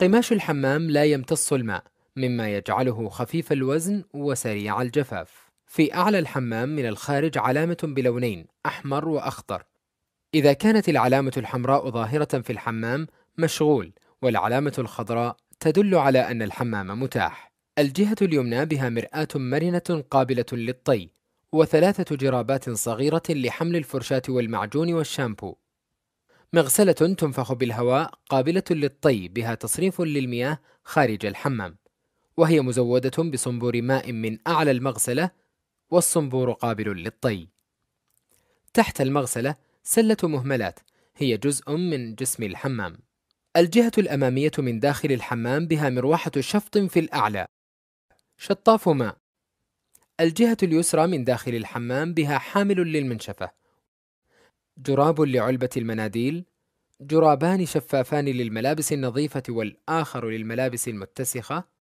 قماش الحمام لا يمتص الماء مما يجعله خفيف الوزن وسريع الجفاف في أعلى الحمام من الخارج علامة بلونين أحمر وأخضر إذا كانت العلامة الحمراء ظاهرة في الحمام مشغول والعلامة الخضراء تدل على أن الحمام متاح الجهة اليمنى بها مرآة مرنة قابلة للطي وثلاثة جرابات صغيرة لحمل الفرشاة والمعجون والشامبو مغسلة تنفخ بالهواء قابلة للطي بها تصريف للمياه خارج الحمام وهي مزودة بصنبور ماء من أعلى المغسلة والصنبور قابل للطي تحت المغسلة سلة مهملات هي جزء من جسم الحمام الجهة الأمامية من داخل الحمام بها مروحة شفط في الأعلى شطاف ماء الجهة اليسرى من داخل الحمام بها حامل للمنشفة جراب لعلبة المناديل، جرابان شفافان للملابس النظيفة والآخر للملابس المتسخة،